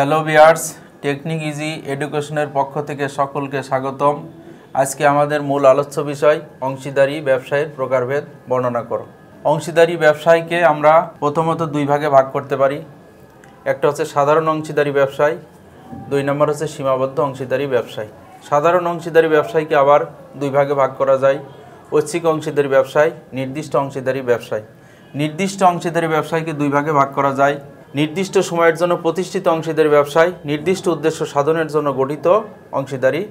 hello বিয়ার্স technique easy এডুকেশনের পক্ষ থেকে সকলকে স্বাগতম আজকে আমাদের মূল আলোচ্য বিষয় অংশীদারি ব্যবসায়ের প্রকারভেদ বর্ণনা করো অংশীদারি ব্যবসায়কে আমরা প্রথমত দুই ভাগে ভাগ করতে পারি একটা হচ্ছে সাধারণ অংশীদারি ব্যবসায় দুই নম্বর হচ্ছে সীমাবদ্ধ অংশীদারি ব্যবসায় সাধারণ অংশীদারি ব্যবসায়কে আবার দুই ভাগে ভাগ করা যায় ঐচ্ছিক অংশীদারি ব্যবসায় নির্দিষ্ট অংশীদারি ব্যবসায় নির্দিষ্ট অংশীদারি ব্যবসায়কে দুই ভাগে ভাগ করা যায় নির্দিষ্ট সময়ের জন্য প্রতিষ্ঠিত অংশীদারি ব্যবসায় নির্দিষ্ট উদ্দেশ্য সাধনের জন্য গঠিত অংশীদারি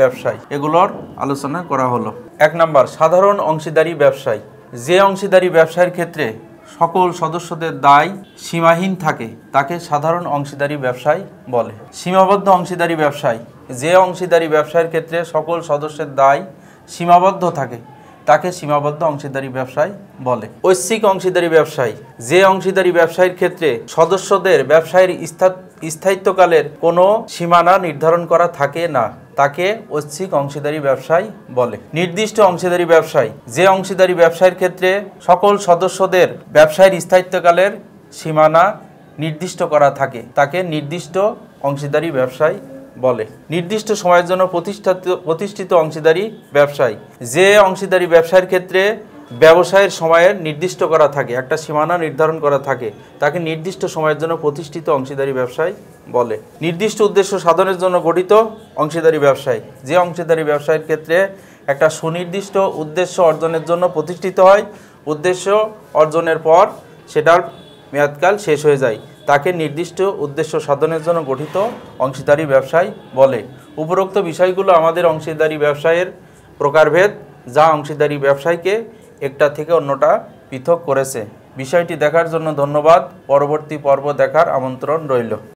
ব্যবসায় এগুলোর আলোচনা করা হলো এক নাম্বার সাধারণ অংশীদারি ব্যবসায় যে অংশীদারি ব্যবসায়ের ক্ষেত্রে সকল সদস্যদের দায় সীমাহীন থাকে তাকে সাধারণ অংশীদারি ব্যবসায় বলে সীমাবদ্ধ অংশীদারি ব্যবসায় যে অংশীদারি ব্যবসায়ের ক্ষেত্রে সকল সদস্যের দায় সীমাবদ্ধ থাকে তাকে সীমাবদ্ধ অংশীদারি ব্যবসায় বলে ঐচ্ছিক অংশীদারি ব্যবসায় যে অংশীদারি ব্যবসায়ীর ক্ষেত্রে সদস্যদের ব্যবসায়ের স্থায়িত্বকালের কোনো সীমানা নির্ধারণ করা থাকে না তাকে ঐচ্ছিক অংশীদারি ব্যবসায় বলে নির্দিষ্ট অংশীদারি ব্যবসায় যে অংশীদারি ব্যবসায়ের ক্ষেত্রে সকল সদস্যদের ব্যবসায়ের স্থায়িত্বকালের সীমানা নির্দিষ্ট করা থাকে তাকে নির্দিষ্ট অংশীদারি ব্যবসায় বলে নির্দিষ্ট সময়ের জন্য প্রতিষ্ঠিত প্রতিষ্ঠিত অংশীদারি ব্যবসায়ী যে অংশীদারি ব্যবসায়ের ক্ষেত্রে ব্যবসায়ের সময়ের নির্দিষ্ট করা থাকে একটা সীমানা নির্ধারণ করা থাকে তাকে নির্দিষ্ট সময়ের জন্য প্রতিষ্ঠিত অংশীদারি ব্যবসায় বলে নির্দিষ্ট উদ্দেশ্য সাধনের জন্য গঠিত অংশীদারি ব্যবসায় যে অংশীদারি ব্যবসায়ের ক্ষেত্রে একটা সুনির্দিষ্ট উদ্দেশ্য অর্জনের জন্য প্রতিষ্ঠিত হয় উদ্দেশ্য অর্জনের পর সেটার মেয়াদকাল শেষ হয়ে যায় তাকে নির্দিষ্ট উদ্দেশ্য সাধনের জন্য গঠিত অংশীদারি ব্যবসায় বলে উপরোক্ত বিষয়গুলো আমাদের অংশীদারি ব্যবসায়ের প্রকারভেদ যা অংশীদারি ব্যবসায়কে একটা থেকে অন্যটা পৃথক করেছে বিষয়টি দেখার জন্য ধন্যবাদ পরবর্তী পর্ব দেখার আমন্ত্রণ রইল